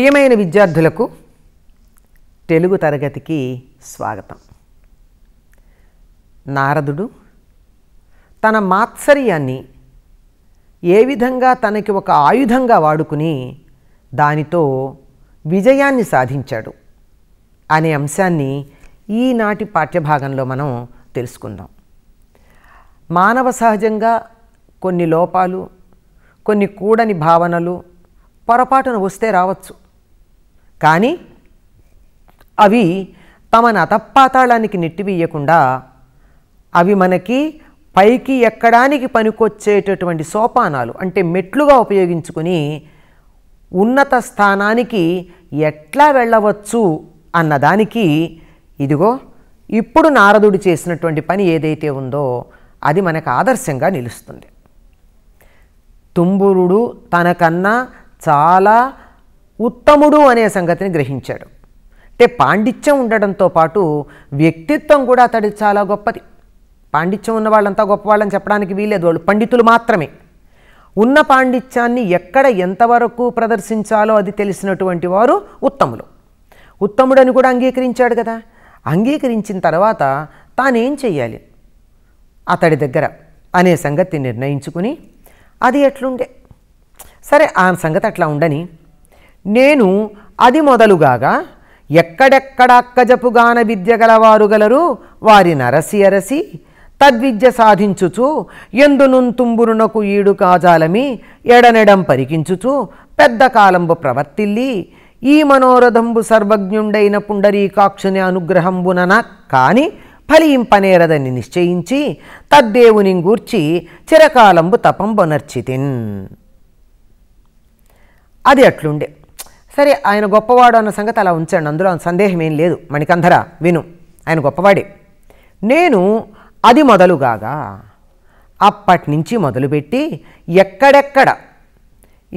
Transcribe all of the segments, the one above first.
ప్రియమైన విద్యార్థులకు తెలుగు తరగతికి స్వాగతం నారదుడు తన మాత్సర్యాన్ని ఏ విధంగా తనకి ఒక ఆయుధంగా వాడుకుని దానితో విజయాన్ని సాధించాడు అనే అంశాన్ని ఈనాటి పాఠ్యభాగంలో మనం తెలుసుకుందాం మానవ సహజంగా కొన్ని లోపాలు కొన్ని కూడని భావనలు పొరపాటున వస్తే రావచ్చు కానీ అవి తమ నతపాతాళానికి నెట్టివేయకుండా అవి మనకి పైకి ఎక్కడానికి పనికొచ్చేటటువంటి సోపానాలు అంటే మెట్లుగా ఉపయోగించుకుని ఉన్నత స్థానానికి ఎట్లా వెళ్ళవచ్చు అన్నదానికి ఇదిగో ఇప్పుడు నారదుడు చేసినటువంటి పని ఏదైతే ఉందో అది మనకు ఆదర్శంగా నిలుస్తుంది తుంబురుడు తనకన్నా చాలా ఉత్తముడు అనే సంగతిని గ్రహించాడు అంటే పాండిత్యం ఉండడంతో పాటు వ్యక్తిత్వం కూడా అతడి చాలా గొప్పది పాండిత్యం ఉన్న వాళ్ళంతా గొప్పవాళ్ళని చెప్పడానికి వీలేదు వాళ్ళు పండితులు మాత్రమే ఉన్న పాండిత్యాన్ని ఎక్కడ ఎంతవరకు ప్రదర్శించాలో అది తెలిసినటువంటి వారు ఉత్తములు ఉత్తముడని కూడా అంగీకరించాడు కదా అంగీకరించిన తర్వాత తానేం చెయ్యాలి అతడి దగ్గర అనే సంగతి నిర్ణయించుకుని అది ఎట్లుండే సరే ఆ సంగతి అట్లా ఉండని నేను అది మొదలుగాగా ఎక్కడెక్కడ అక్కజపుగాన విద్య గలవారు గలరు వారి నరసి అరసి తద్విద్య సాధించుచు తుంబురునకు ఈడు కాజాలమి ఎడనెడం పరికించుచు పెద్ద కాలంబు ప్రవర్తిల్లి ఈ మనోరథంబు సర్వజ్ఞుండైన పుండరీకాక్షుని అనుగ్రహంబునన కాని ఫలింపనేరదని నిశ్చయించి తద్దేవుని గూర్చి చిరకాలంబు తపం బొనర్చితిన్ అది అట్లుండే సరే ఆయన గొప్పవాడు అన్న సంగతి అలా ఉంచండి అందులో సందేహం ఏం లేదు మణికంధర విను ఆయన గొప్పవాడే నేను అది మొదలుగాగా అప్పటి నుంచి మొదలుపెట్టి ఎక్కడెక్కడ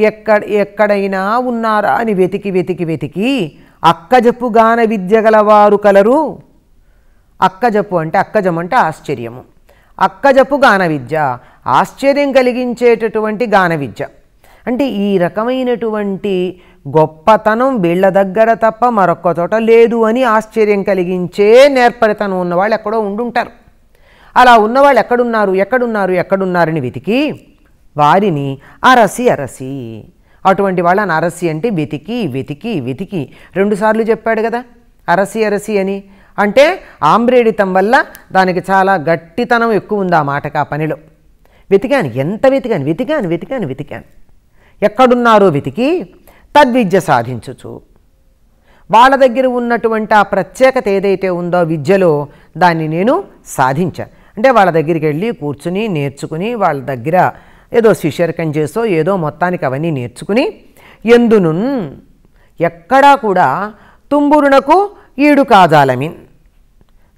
ఎక్కడ ఎక్కడైనా ఉన్నారా అని వెతికి వెతికి వెతికి అక్కజప్పు గాన విద్య గలవారు కలరు అక్కజప్పు అంటే అక్కజం అంటే ఆశ్చర్యము అక్కజప్పు గాన విద్య ఆశ్చర్యం కలిగించేటటువంటి గాన విద్య అంటే ఈ రకమైనటువంటి గొప్పతనం వీళ్ళ దగ్గర తప్ప మరొక్క చోట లేదు అని ఆశ్చర్యం కలిగించే నేర్పరితనం ఉన్నవాళ్ళు ఎక్కడో ఉండుంటారు అలా ఉన్నవాళ్ళు ఎక్కడున్నారు ఎక్కడున్నారు ఎక్కడున్నారని వెతికి వారిని అరసి అరసి అటువంటి వాళ్ళని అరసి అంటే వెతికి వెతికి వెతికి రెండుసార్లు చెప్పాడు కదా అరసి అరసి అని అంటే ఆంబ్రేడితం వల్ల దానికి చాలా గట్టితనం ఎక్కువ ఉంది ఆ మాటకు ఆ పనిలో వెతికాను ఎంత వెతికాను వెతికాను వెతికాను వెతికాను ఎక్కడున్నారో వెతికి తద్విద్య సాధించుచు వాళ్ళ దగ్గర ఉన్నటువంటి ఆ ప్రత్యేకత ఏదైతే ఉందో విద్యలో దాన్ని నేను సాధించాను అంటే వాళ్ళ దగ్గరికి వెళ్ళి కూర్చుని నేర్చుకుని వాళ్ళ దగ్గర ఏదో శిష్యర్కం చేసో ఏదో మొత్తానికి అవన్నీ నేర్చుకుని ఎందును ఎక్కడా కూడా తుంబురునకు ఈడు కాజాలమి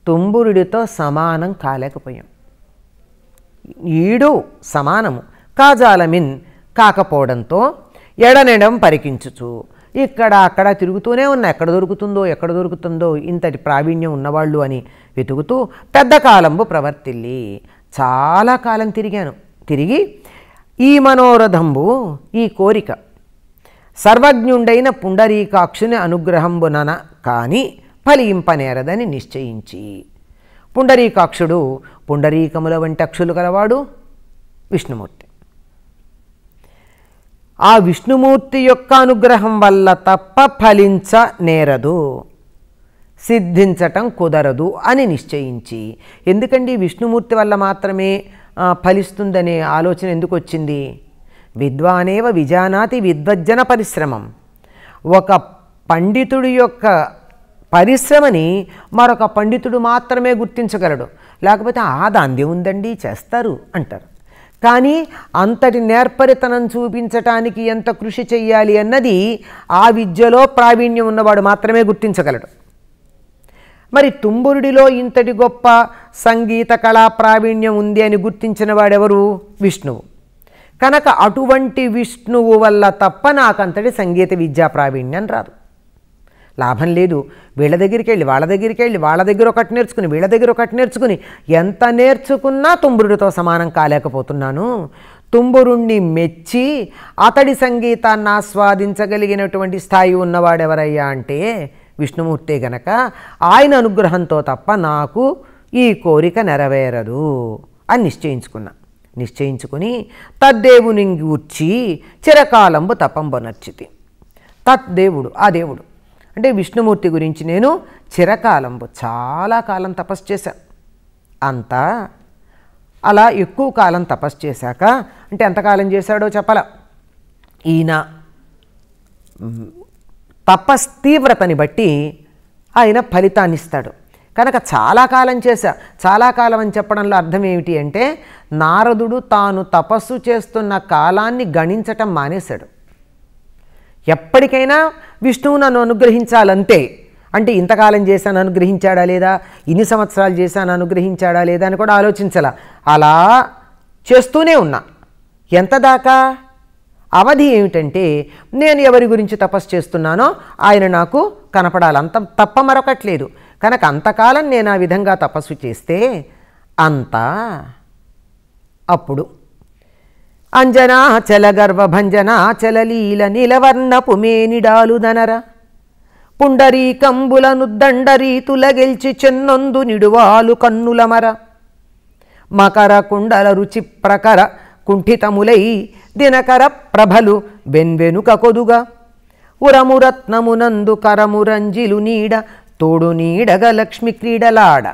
తుంబురుడితో సమానం కాలేకపోయాం ఈడు సమానము కాజాలమిన్ కాకపోవడంతో ఎడనెడం పరికించుచు ఇక్కడ అక్కడ తిరుగుతూనే ఉన్న ఎక్కడ దొరుకుతుందో ఎక్కడ దొరుకుతుందో ఇంతటి ప్రావీణ్యం ఉన్నవాళ్ళు అని వెతుకుతూ పెద్ద కాలంబు ప్రవర్తిల్లి చాలా కాలం తిరిగాను తిరిగి ఈ మనోరథంబు ఈ కోరిక సర్వజ్ఞుండైన పుండరీకాక్షుని అనుగ్రహంబునన కానీ ఫలింపనేరదని నిశ్చయించి పుండరీకాక్షుడు పుండరీకముల వంటి అక్షులు కలవాడు విష్ణుమూర్తి ఆ విష్ణుమూర్తి యొక్క అనుగ్రహం వల్ల తప్ప ఫలించ నేరదు సిద్ధించటం కుదరదు అని నిశ్చయించి ఎందుకండి విష్ణుమూర్తి వల్ల మాత్రమే ఫలిస్తుందనే ఆలోచన ఎందుకు వచ్చింది విద్వానేవ విజానాతి విద్వజ్జన పరిశ్రమం ఒక పండితుడి యొక్క పరిశ్రమని మరొక పండితుడు మాత్రమే గుర్తించగలడు లేకపోతే ఆ దాంది ఉందండి చేస్తారు అంటారు కానీ అంతటి నేర్పరితనం చూపించటానికి ఎంత కృషి చెయ్యాలి అన్నది ఆ విద్యలో ప్రావీణ్యం ఉన్నవాడు మాత్రమే గుర్తించగలడు మరి తుంబురుడిలో ఇంతటి గొప్ప సంగీత కళా ప్రావీణ్యం ఉంది అని గుర్తించిన వాడెవరు విష్ణువు కనుక అటువంటి విష్ణువు వల్ల తప్ప నాకంతటి సంగీత విద్యా ప్రావీణ్యం రాదు లాభం లేదు వీళ్ళ దగ్గరికి వెళ్ళి వాళ్ళ దగ్గరికి వెళ్ళి వాళ్ళ దగ్గర ఒకటి నేర్చుకుని వీళ్ళ దగ్గర ఒకటి నేర్చుకుని ఎంత నేర్చుకున్నా తుమ్మురుడితో సమానం కాలేకపోతున్నాను తుంబురుణ్ణి మెచ్చి అతడి సంగీతాన్ని ఆస్వాదించగలిగినటువంటి స్థాయి ఉన్నవాడెవరయ్యా అంటే విష్ణుమూర్తే గనక ఆయన అనుగ్రహంతో తప్ప నాకు ఈ కోరిక నెరవేరదు అని నిశ్చయించుకున్నా నిశ్చయించుకుని తద్దేవుని గూర్చి చిరకాలంబు తపంబనర్చితి తద్దేవుడు ఆ దేవుడు అంటే విష్ణుమూర్తి గురించి నేను చిరకాలం చాలా కాలం తపస్సు చేశాను అంతా అలా ఎక్కువ కాలం తపస్సు చేశాక అంటే ఎంతకాలం చేశాడో చెప్పాల ఈయన తపస్ తీవ్రతని బట్టి ఆయన ఫలితాన్ని ఇస్తాడు కనుక చాలా కాలం చేశా చాలా కాలం అని చెప్పడంలో అర్థం ఏమిటి అంటే నారదుడు తాను తపస్సు చేస్తున్న కాలాన్ని గణించటం మానేశాడు ఎప్పటికైనా విష్ణువు నన్ను అనుగ్రహించాలంతే అంటే ఇంతకాలం చేశాను అనుగ్రహించాడా లేదా ఇన్ని సంవత్సరాలు చేశాను అనుగ్రహించాడా లేదా అని కూడా ఆలోచించాల అలా చేస్తూనే ఉన్నా ఎంత దాకా అవధి ఏమిటంటే నేను ఎవరి గురించి తపస్సు చేస్తున్నానో ఆయన నాకు కనపడాలి అంత తప్ప మరొకట్లేదు కనుక అంతకాలం నేను ఆ విధంగా తపస్సు చేస్తే అంతా అప్పుడు అంజనా అంజనాచల గర్వభంజనాచల లీల నిలవర్ణపు పుండరీ కంబులను దండరీతుల గెల్చి చెన్నొందు నిడువాలు కన్నులమర మకర కుండల రుచి ప్రకర కుంఠితములై దినకర ప్రభలు వెన్వెనుక కొదుగా ఉరమురత్నమునందు కరమురంజిలు నీడ తోడు నీడగ లక్ష్మి క్రీడలాడ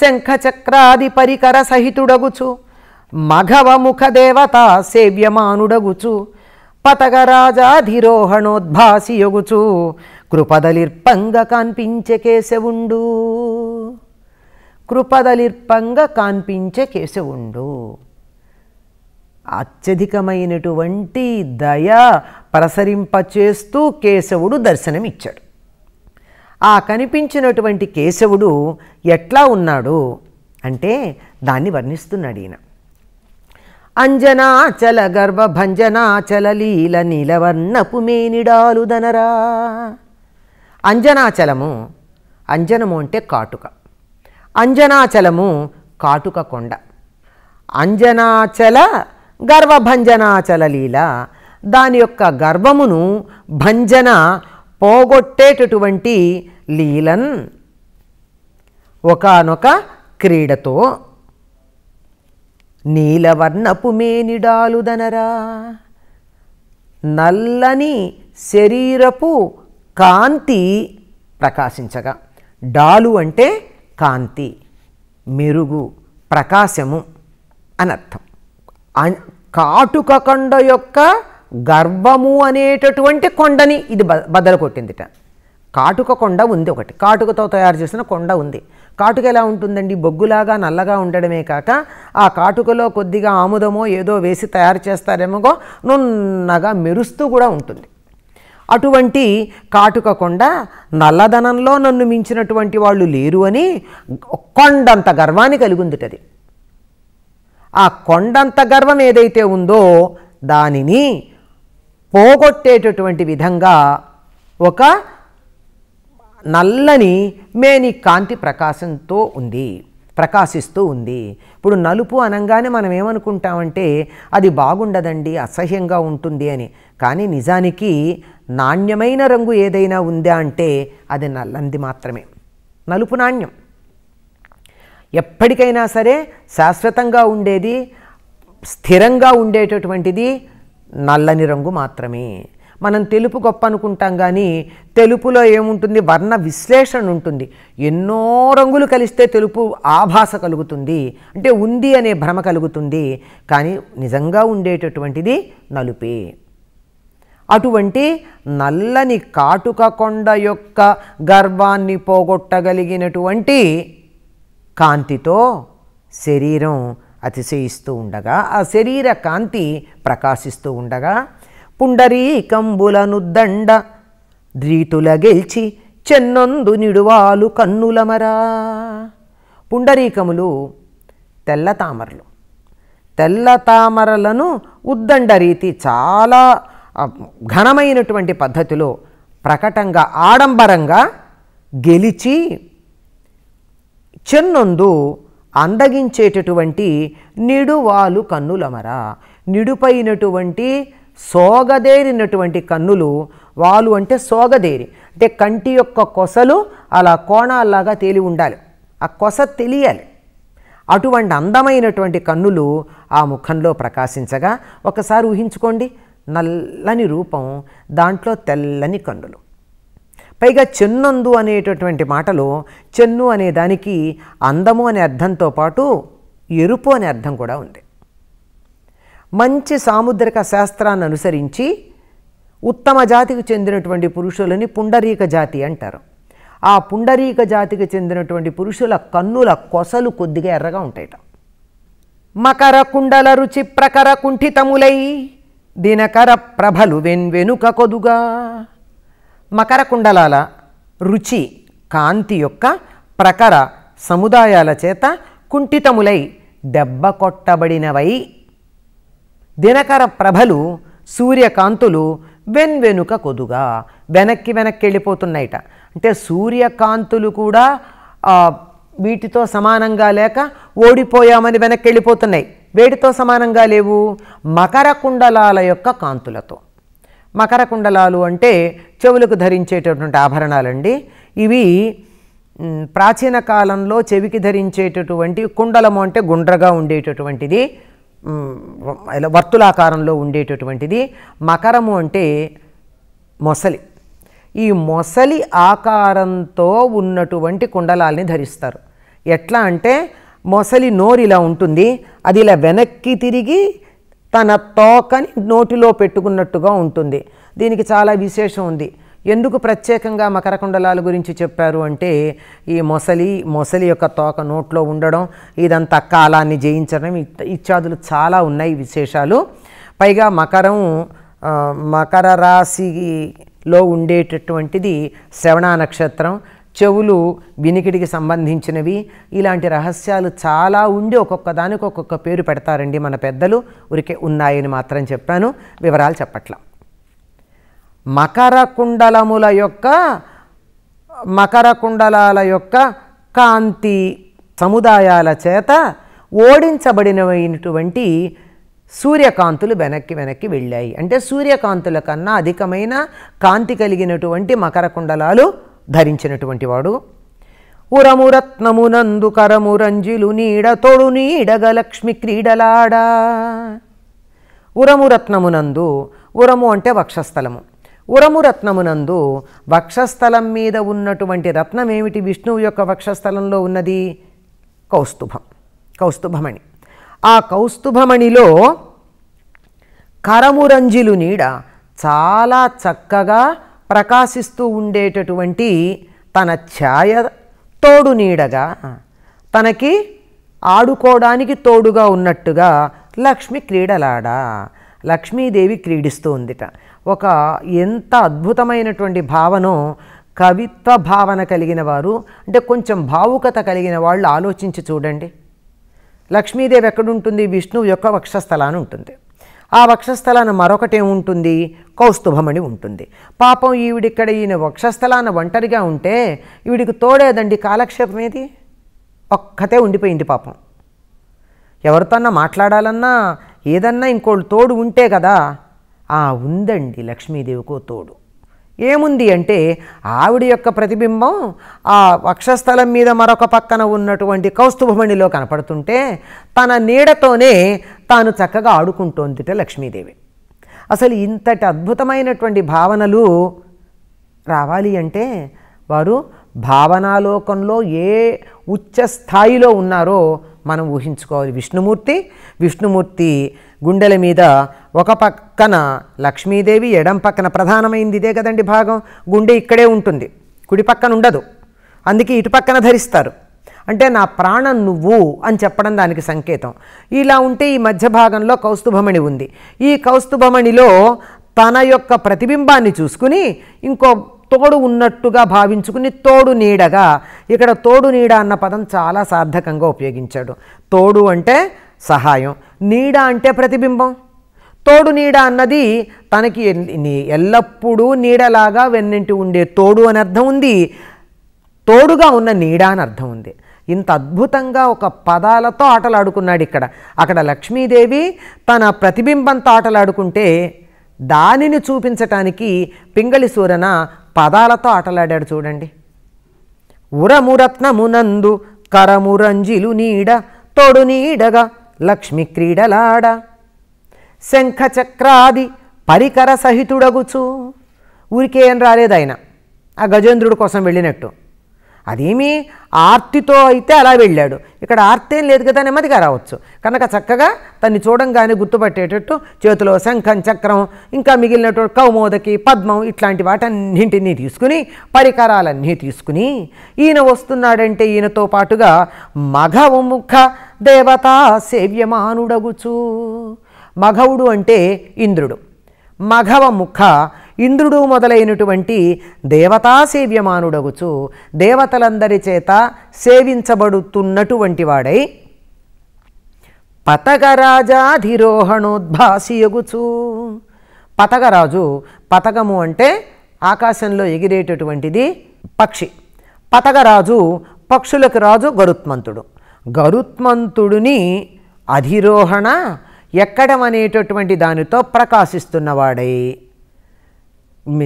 శంఖచక్రాది పరికర సహితుడగుచు మఘవముఖ దేవత సేవ్యమానుడగుచు పతగరాజాధిరోహణోద్భాసియొగుచు కృపదలిర్పంగ కాన్పించే కేశవుండు కృపదలిర్పంగ కాన్పించే కేశవుండు అత్యధికమైనటువంటి దయ ప్రసరింపచేస్తూ కేశవుడు దర్శనమిచ్చాడు ఆ కనిపించినటువంటి కేశవుడు ఎట్లా ఉన్నాడు అంటే దాన్ని వర్ణిస్తున్నాడు ఈయన అంజనాచల గర్వ భంజనాచల లీల మేనిడాలు మేనిడాలుదనరా అంజనాచలము అంజనము అంటే కాటుక అంజనాచలము కాటుక కొండ అంజనాచల గర్వభంజనాచల లీల దాని యొక్క గర్వమును భంజన పోగొట్టేటటువంటి లీలన్ ఒకనొక క్రీడతో నీలవర్ణపు మేనిడాలుదనరా నల్లని శరీరపు కాంతి ప్రకాశించగా డాలు అంటే కాంతి మెరుగు ప్రకాశము అనర్థం కాటుక కొండ యొక్క గర్వము అనేటటువంటి కొండని ఇది బ బదలు కొట్టిందిట కాటుక కొండ ఉంది ఒకటి కాటుకతో తయారు చేసిన కొండ ఉంది కాటుక ఎలా ఉంటుందండి బొగ్గులాగా నల్లగా ఉండడమే కాక ఆ కాటుకలో కొద్దిగా ఆముదమో ఏదో వేసి తయారు చేస్తారేమోగో నున్నగా మెరుస్తూ కూడా ఉంటుంది అటువంటి కాటుక కొండ నల్లధనంలో నన్ను మించినటువంటి వాళ్ళు లేరు అని కొండంత గర్వాన్ని కలిగిందుటది ఆ కొండంత గర్వం ఏదైతే ఉందో దానిని పోగొట్టేటటువంటి విధంగా ఒక నల్లని మేని కాంతి ప్రకాశంతో ఉంది ప్రకాశిస్తూ ఉంది ఇప్పుడు నలుపు అనగానే మనం ఏమనుకుంటామంటే అది బాగుండదండి అసహ్యంగా ఉంటుంది అని కానీ నిజానికి నాణ్యమైన రంగు ఏదైనా ఉందా అంటే అది నల్లంది మాత్రమే నలుపు నాణ్యం ఎప్పటికైనా సరే శాశ్వతంగా ఉండేది స్థిరంగా ఉండేటటువంటిది నల్లని రంగు మాత్రమే మనం తెలుపు గొప్ప అనుకుంటాం కానీ తెలుపులో ఏముంటుంది వర్ణ విశ్లేషణ ఉంటుంది ఎన్నో రంగులు కలిస్తే తెలుపు ఆభాస కలుగుతుంది అంటే ఉంది అనే భ్రమ కలుగుతుంది కానీ నిజంగా ఉండేటటువంటిది నలుపే అటువంటి నల్లని కాటుక కొండ యొక్క గర్వాన్ని పోగొట్టగలిగినటువంటి కాంతితో శరీరం అతిశయిస్తూ ఉండగా ఆ శరీర కాంతి ప్రకాశిస్తూ ఉండగా పుండరీకంబులనుద్దండ ద్రీతుల గెల్చి చెన్నొందు నిడువాలు కన్నులమరా పుండరీకములు తెల్ల తామరలు తెల్ల తామరలను ఉద్దండ రీతి చాలా ఘనమైనటువంటి పద్ధతిలో ప్రకటంగా ఆడంబరంగా గెలిచి చెన్నొందు అందగించేటటువంటి నిడువాలు కన్నులమరా నిడుపైనటువంటి సోగదేరినటువంటి కన్నులు వాలు అంటే సోగదేరి అంటే కంటి యొక్క కొసలు అలా కోణాల్లాగా తేలి ఉండాలి ఆ కొస తెలియాలి అటువంటి అందమైనటువంటి కన్నులు ఆ ముఖంలో ప్రకాశించగా ఒకసారి ఊహించుకోండి నల్లని రూపం దాంట్లో తెల్లని కన్నులు పైగా చెన్నందు అనేటటువంటి మాటలో చెన్ను అనే దానికి అందము అనే అర్థంతో పాటు ఎరుపు అనే అర్థం కూడా ఉంది మంచి సాముద్రిక శాస్త్రాన్ని అనుసరించి ఉత్తమ జాతికి చెందినటువంటి పురుషులని పుండరీక జాతి అంటారు ఆ పుండరీక జాతికి చెందినటువంటి పురుషుల కన్నుల కొసలు కొద్దిగా ఎర్రగా ఉంటాయట మకర కుండల రుచి ప్రకర కుంఠితములై దినకర ప్రభలు వెన్ వెనుక కొదుగా మకర కుండలాల రుచి కాంతి యొక్క ప్రకర సముదాయాల చేత కుంఠితములై దెబ్బ కొట్టబడినవై దినకర ప్రభలు సూర్యకాంతులు వెన్ వెనుక కొదుగా వెనక్కి వెనక్కి వెళ్ళిపోతున్నాయిట అంటే సూర్యకాంతులు కూడా వీటితో సమానంగా లేక ఓడిపోయామని వెనక్కి వెళ్ళిపోతున్నాయి వేటితో సమానంగా లేవు మకర కుండలాల యొక్క కాంతులతో మకర కుండలాలు అంటే చెవులకు ధరించేటటువంటి ఆభరణాలండి ఇవి ప్రాచీన కాలంలో చెవికి ధరించేటటువంటి కుండలము అంటే గుండ్రగా ఉండేటటువంటిది ఇలా వర్తులాకారంలో ఉండేటటువంటిది మకరము అంటే మొసలి ఈ మొసలి ఆకారంతో ఉన్నటువంటి కుండలాల్ని ధరిస్తారు ఎట్లా అంటే మొసలి నోరు ఇలా ఉంటుంది అది ఇలా వెనక్కి తిరిగి తన తోకని నోటిలో పెట్టుకున్నట్టుగా ఉంటుంది దీనికి చాలా విశేషం ఉంది ఎందుకు ప్రత్యేకంగా మకర కుండలాల గురించి చెప్పారు అంటే ఈ మొసలి మొసలి యొక్క తోక నోట్లో ఉండడం ఇదంతా కాలాన్ని జయించడం ఇత్యాదులు చాలా ఉన్నాయి విశేషాలు పైగా మకరం మకర రాశిలో ఉండేటటువంటిది శ్రవణ నక్షత్రం చెవులు వినికిడికి సంబంధించినవి ఇలాంటి రహస్యాలు చాలా ఉండి ఒక్కొక్క దానికి ఒక్కొక్క పేరు పెడతారండి మన పెద్దలు ఉరికే ఉన్నాయని మాత్రం చెప్పాను వివరాలు చెప్పట్లా మకర కుండలముల యొక్క మకర కుండలాల యొక్క కాంతి సముదాయాల చేత ఓడించబడినటువంటి సూర్యకాంతులు వెనక్కి వెనక్కి వెళ్ళాయి అంటే సూర్యకాంతుల కన్నా అధికమైన కాంతి కలిగినటువంటి మకర కుండలాలు ధరించినటువంటి వాడు ఉరమురత్నమునందు కరమురంజిలు నీడ తొడు నీడగ లక్ష్మి క్రీడలాడా ఉరమురత్నమునందు ఉరము అంటే వక్షస్థలము ఉరము రత్నమునందు వక్షస్థలం మీద ఉన్నటువంటి రత్నం ఏమిటి విష్ణువు యొక్క వక్షస్థలంలో ఉన్నది కౌస్తుభం కౌస్తుభమణి ఆ కౌస్తుభమణిలో కరమురంజిలు నీడ చాలా చక్కగా ప్రకాశిస్తూ ఉండేటటువంటి తన ఛాయ తోడు నీడగా తనకి ఆడుకోవడానికి తోడుగా ఉన్నట్టుగా లక్ష్మి క్రీడలాడా లక్ష్మీదేవి క్రీడిస్తూ ఉందిట ఒక ఎంత అద్భుతమైనటువంటి భావనో కవిత్వ భావన కలిగిన వారు అంటే కొంచెం భావుకత కలిగిన వాళ్ళు ఆలోచించి చూడండి లక్ష్మీదేవి ఎక్కడుంటుంది విష్ణువు యొక్క వక్షస్థలాన్ని ఉంటుంది ఆ వక్షస్థలాన మరొకటే ఉంటుంది కౌస్తుభమణి ఉంటుంది పాపం ఈవిడిక్కడ ఈయన వక్షస్థలాన ఒంటరిగా ఉంటే ఈవిడికి తోడేదండి కాలక్షేపం ఏది ఒక్కతే ఉండిపోయింది పాపం ఎవరితోన్నా మాట్లాడాలన్నా ఏదన్నా ఇంకోళ్ళు తోడు ఉంటే కదా ఆ ఉందండి లక్ష్మీదేవికో తోడు ఏముంది అంటే ఆవిడ యొక్క ప్రతిబింబం ఆ వక్షస్థలం మీద మరొక పక్కన ఉన్నటువంటి కౌస్తుభమణిలో కనపడుతుంటే తన నీడతోనే తాను చక్కగా ఆడుకుంటోందిట లక్ష్మీదేవి అసలు ఇంతటి అద్భుతమైనటువంటి భావనలు రావాలి అంటే వారు భావనాలోకంలో ఏ ఉచ్చ స్థాయిలో ఉన్నారో మనం ఊహించుకోవాలి విష్ణుమూర్తి విష్ణుమూర్తి గుండెల మీద ఒక పక్కన లక్ష్మీదేవి ఎడం పక్కన ప్రధానమైంది ఇదే కదండి భాగం గుండె ఇక్కడే ఉంటుంది కుడి పక్కన ఉండదు అందుకే ఇటు పక్కన ధరిస్తారు అంటే నా ప్రాణం నువ్వు అని చెప్పడం దానికి సంకేతం ఇలా ఉంటే ఈ మధ్య భాగంలో కౌస్తుభమణి ఉంది ఈ కౌస్తుభమణిలో తన యొక్క ప్రతిబింబాన్ని చూసుకుని ఇంకో తోడు ఉన్నట్టుగా భావించుకుని తోడు నీడగా ఇక్కడ తోడు నీడ అన్న పదం చాలా సార్థకంగా ఉపయోగించాడు తోడు అంటే సహాయం నీడ అంటే ప్రతిబింబం తోడు నీడ అన్నది తనకి ఎల్లప్పుడూ నీడలాగా వెన్నింటి ఉండే తోడు అని అర్థం ఉంది తోడుగా ఉన్న నీడ అని అర్థం ఉంది ఇంత అద్భుతంగా ఒక పదాలతో ఆటలాడుకున్నాడు ఇక్కడ అక్కడ లక్ష్మీదేవి తన ప్రతిబింబంతో ఆటలాడుకుంటే దానిని చూపించటానికి పింగళి సూరన పదాలతో ఆటలాడాడు చూడండి ఉరమురత్నమునందు కరమురంజిలు నీడ తోడు నీడగా లక్ష్మి క్రీడలాడ శంఖచక్రాది పరికర సహితుడగుచు ఊరికేం రాలేదు ఆయన ఆ గజేంద్రుడి కోసం వెళ్ళినట్టు అదేమి ఆర్తితో అయితే అలా వెళ్ళాడు ఇక్కడ ఆర్తేం లేదు కదా నెమ్మదిగా రావచ్చు కనుక చక్కగా తన్ని చూడంగానే గుర్తుపట్టేటట్టు చేతిలో శంఖం చక్రం ఇంకా మిగిలినటువంటి కౌమోదకి పద్మం ఇట్లాంటి వాటన్నింటినీ తీసుకుని పరికరాలన్నీ తీసుకుని ఈయన వస్తున్నాడంటే ఈయనతో పాటుగా మఘముఖ దేవత సేవ్యమానుడగుచు మఘవుడు అంటే ఇంద్రుడు మఘవ ముఖ ఇంద్రుడు మొదలైనటువంటి దేవతా సేవ్యమానుడగుచు దేవతలందరి చేత సేవించబడుతున్నటువంటి వాడై పతకరాజాధిరోహణోద్భాసియగుచు పతకరాజు పతకము అంటే ఆకాశంలో ఎగిరేటటువంటిది పక్షి పతకరాజు పక్షులకు రాజు గరుత్మంతుడు గరుత్మంతుడిని అధిరోహణ ఎక్కడమనేటటువంటి దానితో ప్రకాశిస్తున్నవాడై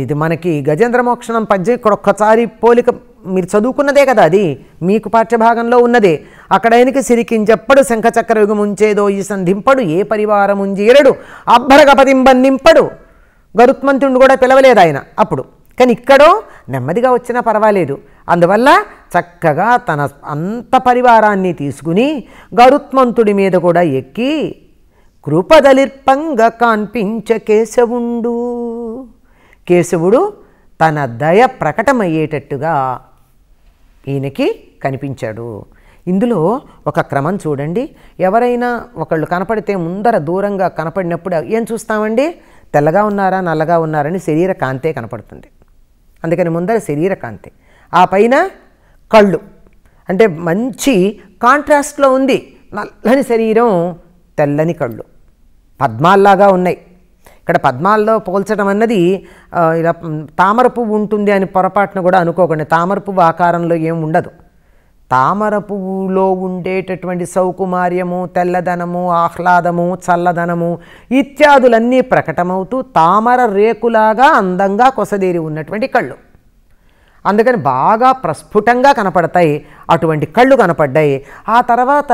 ఇది మనకి గజేంద్ర మోక్షణం పద్యం ఇక్కడ ఒక్కసారి పోలిక మీరు చదువుకున్నదే కదా అది మీకు పాఠ్యభాగంలో ఉన్నదే అక్కడైనకి సిరికించెప్పడు శంఖచక్ర యుగముంచేదో ఈ సంధింపడు ఏ పరివారముంజీరడు అబ్బరగపతింబందింపడు గరుత్మంతుడు కూడా పిలవలేదు ఆయన అప్పుడు కానీ ఇక్కడో నెమ్మదిగా వచ్చినా పర్వాలేదు అందువల్ల చక్కగా తన అంత పరివారాన్ని తీసుకుని గరుత్మంతుడి మీద కూడా ఎక్కి కృపదలిర్పంగా కాన్పించ కేశవుండు కేశవుడు తన దయ ప్రకటమయ్యేటట్టుగా ఈయనకి కనిపించాడు ఇందులో ఒక క్రమం చూడండి ఎవరైనా ఒకళ్ళు కనపడితే ముందర దూరంగా కనపడినప్పుడు ఏం చూస్తామండి తెల్లగా ఉన్నారా నల్లగా ఉన్నారని శరీర కాంతే కనపడుతుంది అందుకని ముందర శరీర కాంతి ఆ పైన కళ్ళు అంటే మంచి కాంట్రాస్ట్లో ఉంది నల్లని శరీరం తెల్లని కళ్ళు పద్మాల్లాగా ఉన్నాయి ఇక్కడ పద్మాల్లో పోల్చడం అన్నది ఇలా తామర పువ్వు ఉంటుంది అని పొరపాటున కూడా అనుకోకండి తామర పువ్వు ఆకారంలో ఏం ఉండదు తామర పువ్వులో ఉండేటటువంటి సౌకుమార్యము తెల్లదనము ఆహ్లాదము చల్లదనము ఇత్యాదులన్నీ ప్రకటమవుతూ తామర రేకులాగా అందంగా కొసదేరి ఉన్నటువంటి కళ్ళు అందుకని బాగా ప్రస్ఫుటంగా కనపడతాయి అటువంటి కళ్ళు కనపడ్డాయి ఆ తర్వాత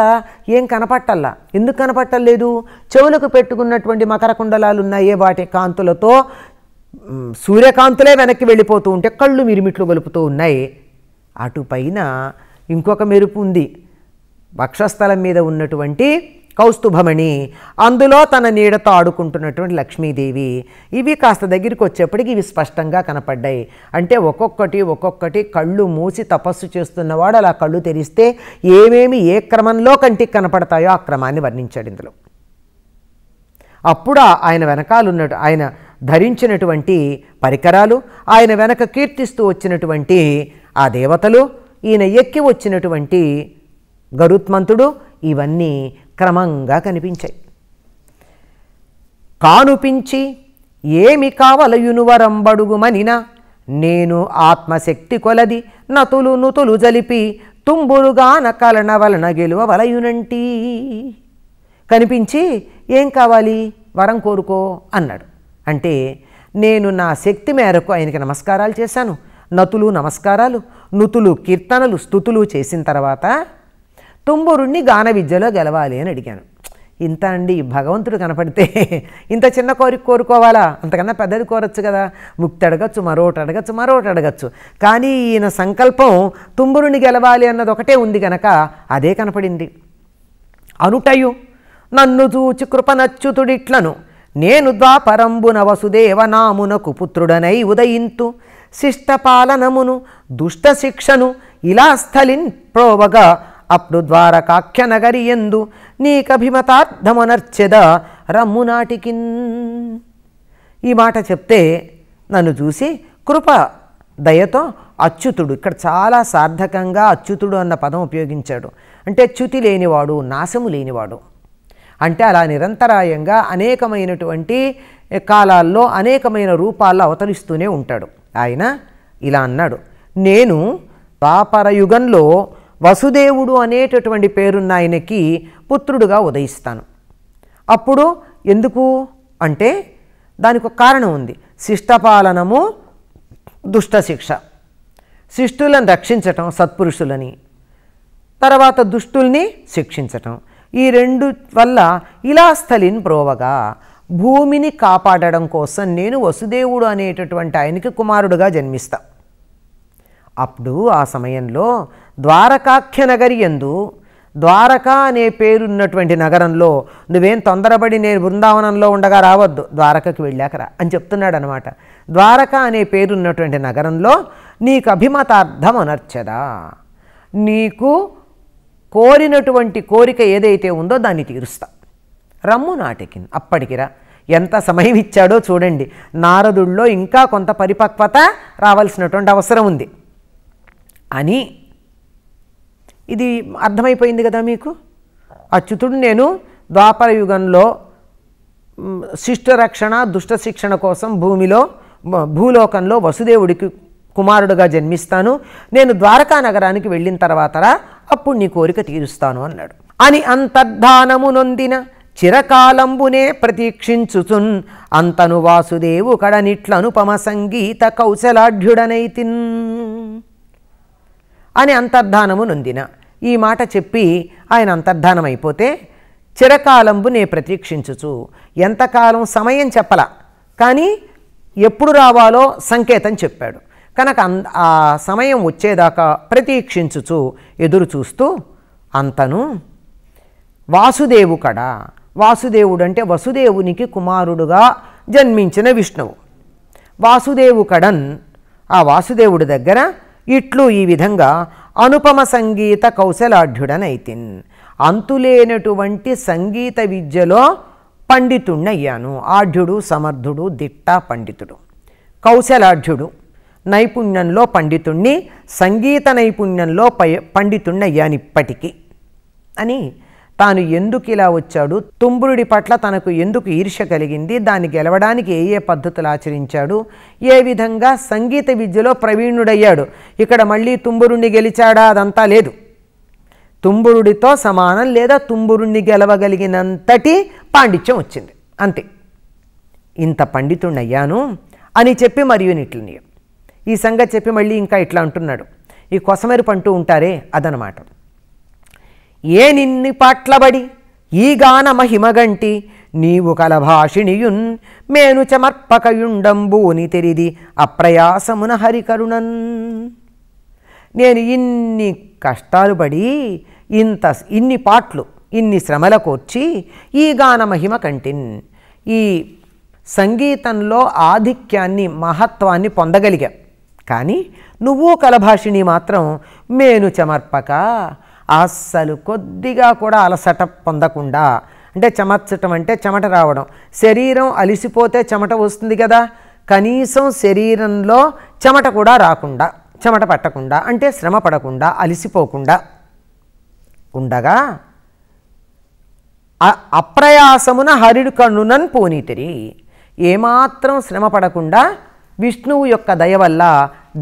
ఏం కనపట్టల్లా ఎందుకు కనపట్టలేదు చెవులకు పెట్టుకున్నటువంటి మకర కుండలాలు ఉన్నాయే వాటి కాంతులతో సూర్యకాంతులే వెనక్కి వెళ్ళిపోతూ ఉంటే కళ్ళు మిరిమిట్లు గొలుపుతూ ఉన్నాయి అటుపైన ఇంకొక మెరుపు ఉంది వక్షస్థలం మీద ఉన్నటువంటి కౌస్తుభమణి అందులో తన నీడతో ఆడుకుంటున్నటువంటి లక్ష్మీదేవి ఇవి కాస్త దగ్గరికి వచ్చేప్పటికి ఇవి స్పష్టంగా కనపడ్డాయి అంటే ఒక్కొక్కటి ఒక్కొక్కటి కళ్ళు మూసి తపస్సు చేస్తున్నవాడు అలా కళ్ళు తెరిస్తే ఏమేమి ఏ క్రమంలో కంటికి కనపడతాయో ఆ క్రమాన్ని వర్ణించాడు ఇందులో అప్పుడు ఆయన వెనకాలన్నట్టు ఆయన ధరించినటువంటి పరికరాలు ఆయన వెనక కీర్తిస్తూ వచ్చినటువంటి ఆ దేవతలు ఈయన ఎక్కి వచ్చినటువంటి గరుత్మంతుడు ఇవన్నీ క్రమంగా కనిపించాయి కానుపించి ఏమి కావలయునువరంబడుగుమనినా నేను ఆత్మశక్తి కొలది నతులు నుతులు జలిపి తుంబురుగాన కలన వలన గెలువ వలయునంటి కనిపించి ఏం కావాలి వరం కోరుకో అన్నాడు అంటే నేను నా శక్తి మేరకు ఆయనకి నమస్కారాలు చేశాను నతులు నమస్కారాలు నుతులు కీర్తనలు స్థుతులు చేసిన తర్వాత తుంబురుణ్ణి గాన విద్యలో గెలవాలి అని అడిగాను ఇంత అండి భగవంతుడు కనపడితే ఇంత చిన్న కోరిక కోరుకోవాలా అంతకన్నా పెద్దది కోరచ్చు కదా ముక్తి అడగచ్చు మరోటి అడగచ్చు మరోటి అడగచ్చు కానీ ఈయన సంకల్పం తుంబురుని గెలవాలి అన్నది ఒకటే ఉంది కనుక అదే కనపడింది అనుటయు నన్ను చూచి కృపనచ్యుతుడిట్లను నేను ద్వాపరంబున నామునకు పుత్రుడనై ఉదయింతు శిష్టపాలనమును శిక్షను ఇలా స్థలిన్ ప్రోవగా అప్పుడు ద్వారకాఖ్య నగరి ఎందు నీకభిమతార్థమనర్చెద రమ్మునాటికిన్ ఈ మాట చెప్తే నన్ను చూసి కృప దయతో అచ్యుతుడు ఇక్కడ చాలా సార్థకంగా అచ్యుతుడు అన్న పదం ఉపయోగించాడు అంటే చ్యుతి లేనివాడు నాశము లేనివాడు అంటే అలా నిరంతరాయంగా అనేకమైనటువంటి కాలాల్లో అనేకమైన రూపాల్లో అవతరిస్తూనే ఉంటాడు ఆయన ఇలా అన్నాడు నేను ద్వాపరయుగంలో వసుదేవుడు అనేటటువంటి పేరున్న ఆయనకి పుత్రుడుగా ఉదయిస్తాను అప్పుడు ఎందుకు అంటే దానికి ఒక కారణం ఉంది శిష్టపాలనము దుష్టశిక్ష శిష్టులను రక్షించటం సత్పురుషులని తర్వాత దుష్టుల్ని శిక్షించటం ఈ రెండు వల్ల ఇలా స్థలిన్ ప్రోవగా భూమిని కాపాడడం కోసం నేను వసుదేవుడు అనేటటువంటి ఆయనకి కుమారుడుగా జన్మిస్తాను అప్పుడు ఆ సమయంలో ద్వారకాఖ్య నగరి ఎందు ద్వారకా అనే పేరున్నటువంటి నగరంలో నువ్వేం తొందరపడి నేను బృందావనంలో ఉండగా రావద్దు ద్వారకకి వెళ్ళాక రా అని చెప్తున్నాడు అనమాట ద్వారకా అనే పేరున్నటువంటి నగరంలో నీకు అభిమతార్థం అనర్చదా నీకు కోరినటువంటి కోరిక ఏదైతే ఉందో దాన్ని తీరుస్తా రమ్ము నాటికి అప్పటికిరా ఎంత సమయం ఇచ్చాడో చూడండి నారదుల్లో ఇంకా కొంత పరిపక్వత రావాల్సినటువంటి అవసరం ఉంది అని ఇది అర్థమైపోయింది కదా మీకు అచ్యుతుడు నేను ద్వాపర యుగంలో శిష్ట రక్షణ దుష్ట శిక్షణ కోసం భూమిలో భూలోకంలో వసుదేవుడికి కుమారుడుగా జన్మిస్తాను నేను ద్వారకా నగరానికి వెళ్ళిన తర్వాత అప్పుడు నీ కోరిక తీరుస్తాను అన్నాడు అని అంతర్ధానము నొందిన చిరకాలంబునే ప్రతీక్షించుచున్ అంతను వాసుదేవు కడనిట్లనుపమ సంగీత కౌశలాఢ్యుడనైతిన్ అని అంతర్ధానము నొందిన ఈ మాట చెప్పి ఆయన అంతర్ధానమైపోతే చిరకాలంబు నే ప్రతీక్షించుచు ఎంతకాలం సమయం చెప్పల కానీ ఎప్పుడు రావాలో సంకేతం చెప్పాడు కనుక ఆ సమయం వచ్చేదాకా ప్రతీక్షించుచు ఎదురు చూస్తూ అంతను వాసుదేవు కడ వాసుదేవుడు అంటే వసుదేవునికి కుమారుడుగా జన్మించిన విష్ణువు వాసుదేవు కడన్ ఆ వాసుదేవుడి దగ్గర ఇట్లు ఈ విధంగా అనుపమ సంగీత కౌశలాఢ్యుడనైతిన్ అంతులేనటువంటి సంగీత విద్యలో పండితుణ్ణయ్యాను ఆఢ్యుడు సమర్థుడు దిట్ట పండితుడు కౌశలాఢ్యుడు నైపుణ్యంలో పండితుణ్ణి సంగీత నైపుణ్యంలో పై ఇప్పటికీ అని తాను ఎందుకు ఇలా వచ్చాడు తుంబురుడి పట్ల తనకు ఎందుకు ఈర్ష కలిగింది దాన్ని గెలవడానికి ఏ ఏ పద్ధతులు ఆచరించాడు ఏ విధంగా సంగీత విద్యలో ప్రవీణుడయ్యాడు ఇక్కడ మళ్ళీ తుంబురుణ్ణి గెలిచాడా అదంతా లేదు తుంబురుడితో సమానం లేదా తుంబురుణ్ణి గెలవగలిగినంతటి పాండిత్యం వచ్చింది అంతే ఇంత పండితుణ్ణయ్యాను అని చెప్పి మరియు ఇట్లని ఈ సంగతి చెప్పి మళ్ళీ ఇంకా ఇట్లా అంటున్నాడు ఈ కొసమెరుపు అంటూ ఉంటారే అదనమాట ఏ నిన్ని పాట్లబడి ఈ గాన మహిమగంటి నీవు కలభాషిణియున్ మేను చమర్పకయుండంబూని తెరిది అప్రయాసమున హరికరుణన్ నేను ఇన్ని కష్టాలు పడి ఇంత ఇన్ని పాటలు ఇన్ని శ్రమల కోర్చి ఈ గాన మహిమ కంటిన్ ఈ సంగీతంలో ఆధిక్యాన్ని మహత్వాన్ని పొందగలిగా కానీ నువ్వు కలభాషిణి మాత్రం మేను చమర్పక అస్సలు కొద్దిగా కూడా అలసట పొందకుండా అంటే చెమచ్చటం అంటే చెమట రావడం శరీరం అలిసిపోతే చెమట వస్తుంది కదా కనీసం శరీరంలో చెమట కూడా రాకుండా చెమట పట్టకుండా అంటే శ్రమ పడకుండా అలిసిపోకుండా ఉండగా అప్రయాసమున హరిడు కణునన్ పోనీతిరి ఏమాత్రం శ్రమ పడకుండా విష్ణువు యొక్క దయ వల్ల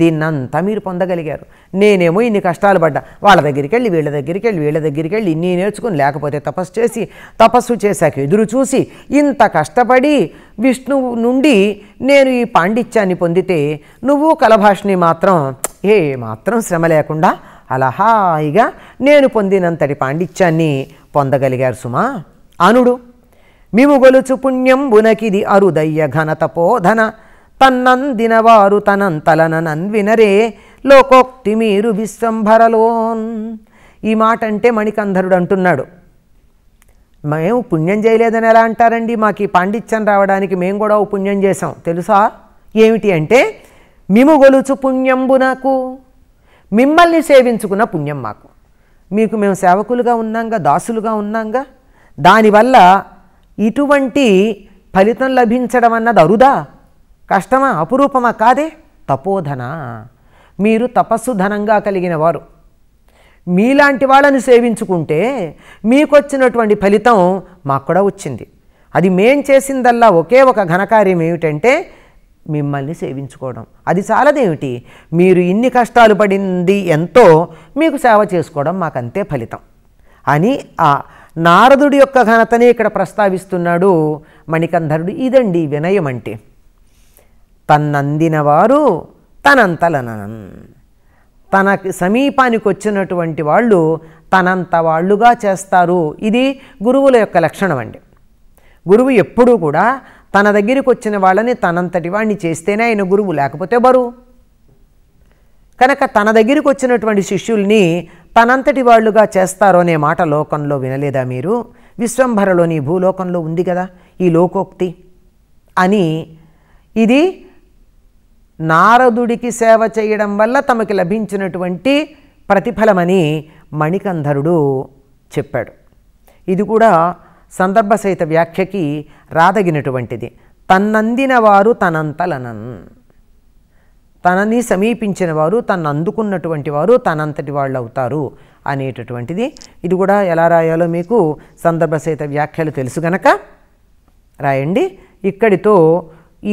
దీన్నంతా మీరు పొందగలిగారు నేనేమో ఇన్ని కష్టాలు పడ్డా వాళ్ళ దగ్గరికి వెళ్ళి వీళ్ళ దగ్గరికి వెళ్ళి వీళ్ళ దగ్గరికి వెళ్ళి ఇన్ని నేర్చుకుని లేకపోతే తపస్సు చేసి తపస్సు చేశాక ఎదురు చూసి ఇంత కష్టపడి విష్ణువు నుండి నేను ఈ పాండిత్యాన్ని పొందితే నువ్వు కలభాషిని మాత్రం ఏ మాత్రం శ్రమ లేకుండా అలా హాయిగా నేను పొందినంతటి పాండిత్యాన్ని పొందగలిగారు సుమా అనుడు మిము గొలుచు పుణ్యం బునకిది అరుదయ్య ఘనతపోధన తన్నందినవారు ತನಂತಲನ వినరే లోకోక్తి మీరు విశ్వంభరలోన్ ఈ మాట అంటే మణికంధరుడు అంటున్నాడు మేము పుణ్యం చేయలేదని ఎలా అంటారండి మాకు ఈ పాండిత్యం రావడానికి మేము కూడా పుణ్యం చేసాం తెలుసా ఏమిటి అంటే మిము గొలుచు పుణ్యంబు నాకు మిమ్మల్ని సేవించుకున్న పుణ్యం మాకు మీకు మేము సేవకులుగా ఉన్నాంగా దాసులుగా ఉన్నాంగా దానివల్ల ఇటువంటి ఫలితం లభించడం అన్నది అరుదా కష్టమా అపురూపమా కాదే తపోధన మీరు తపస్సు ధనంగా కలిగిన వారు మీలాంటి వాళ్ళని సేవించుకుంటే మీకొచ్చినటువంటి ఫలితం మాకు కూడా వచ్చింది అది మేం చేసిందల్లా ఒకే ఒక ఘనకార్యం ఏమిటంటే మిమ్మల్ని సేవించుకోవడం అది చాలదేమిటి మీరు ఇన్ని కష్టాలు పడింది ఎంతో మీకు సేవ చేసుకోవడం మాకంతే ఫలితం అని ఆ నారదుడి యొక్క ఘనతనే ఇక్కడ ప్రస్తావిస్తున్నాడు మణికంధరుడు ఇదండి వినయం అంటే తన్నందినవారు తనంతలనన్ తన సమీపానికి వచ్చినటువంటి వాళ్ళు తనంత వాళ్ళుగా చేస్తారు ఇది గురువుల యొక్క లక్షణం అండి గురువు ఎప్పుడూ కూడా తన దగ్గరికి వచ్చిన వాళ్ళని తనంతటి వాడిని చేస్తేనే ఆయన గురువు లేకపోతే బరువు కనుక తన దగ్గరికి వచ్చినటువంటి శిష్యుల్ని తనంతటి వాళ్ళుగా చేస్తారో అనే మాట లోకంలో వినలేదా మీరు విశ్వంభరలోని భూలోకంలో ఉంది కదా ఈ లోకోక్తి అని ఇది నారదుడికి సేవ చేయడం వల్ల తమకి లభించినటువంటి ప్రతిఫలమని మణికంధరుడు చెప్పాడు ఇది కూడా సహిత వ్యాఖ్యకి రాదగినటువంటిది తన్నందిన వారు తనంతలనన్ తనని సమీపించిన వారు తను అందుకున్నటువంటి వారు తనంతటి వాళ్ళు అవుతారు అనేటటువంటిది ఇది కూడా ఎలా రాయాలో మీకు సహిత వ్యాఖ్యలు తెలుసు గనక రాయండి ఇక్కడితో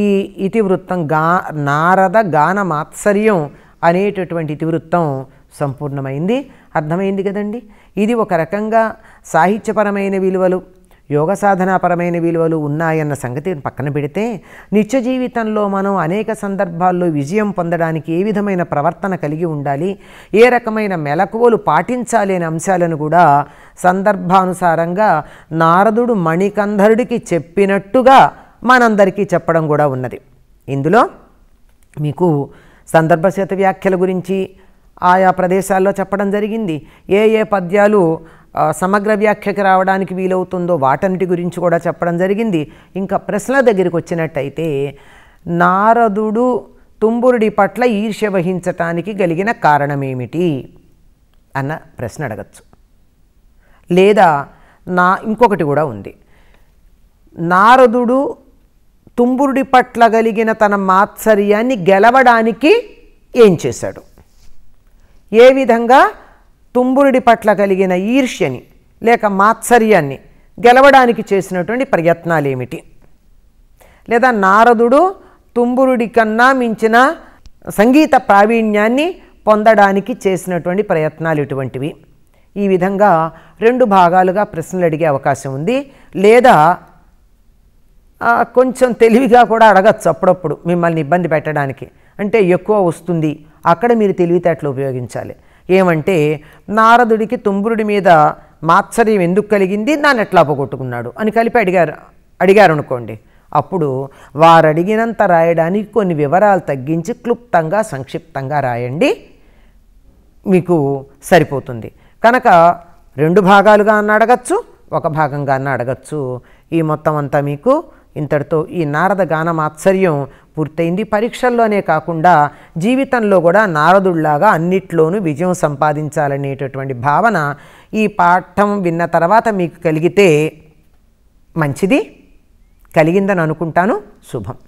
ఈ ఇతివృత్తం గా నారద గాన మాత్సర్యం అనేటటువంటి ఇతివృత్తం సంపూర్ణమైంది అర్థమైంది కదండి ఇది ఒక రకంగా సాహిత్యపరమైన విలువలు యోగ సాధనాపరమైన విలువలు ఉన్నాయన్న సంగతి పక్కన పెడితే నిత్య జీవితంలో మనం అనేక సందర్భాల్లో విజయం పొందడానికి ఏ విధమైన ప్రవర్తన కలిగి ఉండాలి ఏ రకమైన మెలకువలు పాటించాలి అనే అంశాలను కూడా సందర్భానుసారంగా నారదుడు మణికంధరుడికి చెప్పినట్టుగా మనందరికీ చెప్పడం కూడా ఉన్నది ఇందులో మీకు సందర్భశత వ్యాఖ్యల గురించి ఆయా ప్రదేశాల్లో చెప్పడం జరిగింది ఏ ఏ పద్యాలు సమగ్ర వ్యాఖ్యకి రావడానికి వీలవుతుందో వాటన్నిటి గురించి కూడా చెప్పడం జరిగింది ఇంకా ప్రశ్నల దగ్గరికి వచ్చినట్టయితే నారదుడు తుంబురుడి పట్ల ఈర్ష్య వహించటానికి కలిగిన కారణమేమిటి అన్న ప్రశ్న అడగచ్చు లేదా నా ఇంకొకటి కూడా ఉంది నారదుడు తుంబురుడి పట్ల కలిగిన తన మాత్సర్యాన్ని గెలవడానికి ఏం చేశాడు ఏ విధంగా తుంబురుడి పట్ల కలిగిన ఈర్ష్యని లేక మాత్సర్యాన్ని గెలవడానికి చేసినటువంటి ప్రయత్నాలు ఏమిటి లేదా నారదుడు తుంబురుడి కన్నా మించిన సంగీత ప్రావీణ్యాన్ని పొందడానికి చేసినటువంటి ప్రయత్నాలు ఇటువంటివి ఈ విధంగా రెండు భాగాలుగా ప్రశ్నలు అడిగే అవకాశం ఉంది లేదా కొంచెం తెలివిగా కూడా అడగచ్చు అప్పుడప్పుడు మిమ్మల్ని ఇబ్బంది పెట్టడానికి అంటే ఎక్కువ వస్తుంది అక్కడ మీరు తెలివితేటలు ఉపయోగించాలి ఏమంటే నారదుడికి తుమ్మురుడి మీద మాత్సర్యం ఎందుకు కలిగింది నన్ను ఎట్లా పోగొట్టుకున్నాడు అని కలిపి అడిగారు అడిగారు అనుకోండి అప్పుడు వారు అడిగినంత రాయడానికి కొన్ని వివరాలు తగ్గించి క్లుప్తంగా సంక్షిప్తంగా రాయండి మీకు సరిపోతుంది కనుక రెండు భాగాలుగా అన్న అడగచ్చు ఒక భాగంగా అన్న అడగచ్చు ఈ మొత్తం అంతా మీకు ఇంతటితో ఈ నారద గానమాత్సర్యం పూర్తయింది పరీక్షల్లోనే కాకుండా జీవితంలో కూడా నారదుళ్లాగా అన్నిట్లోనూ విజయం సంపాదించాలనేటటువంటి భావన ఈ పాఠం విన్న తర్వాత మీకు కలిగితే మంచిది కలిగిందని అనుకుంటాను శుభం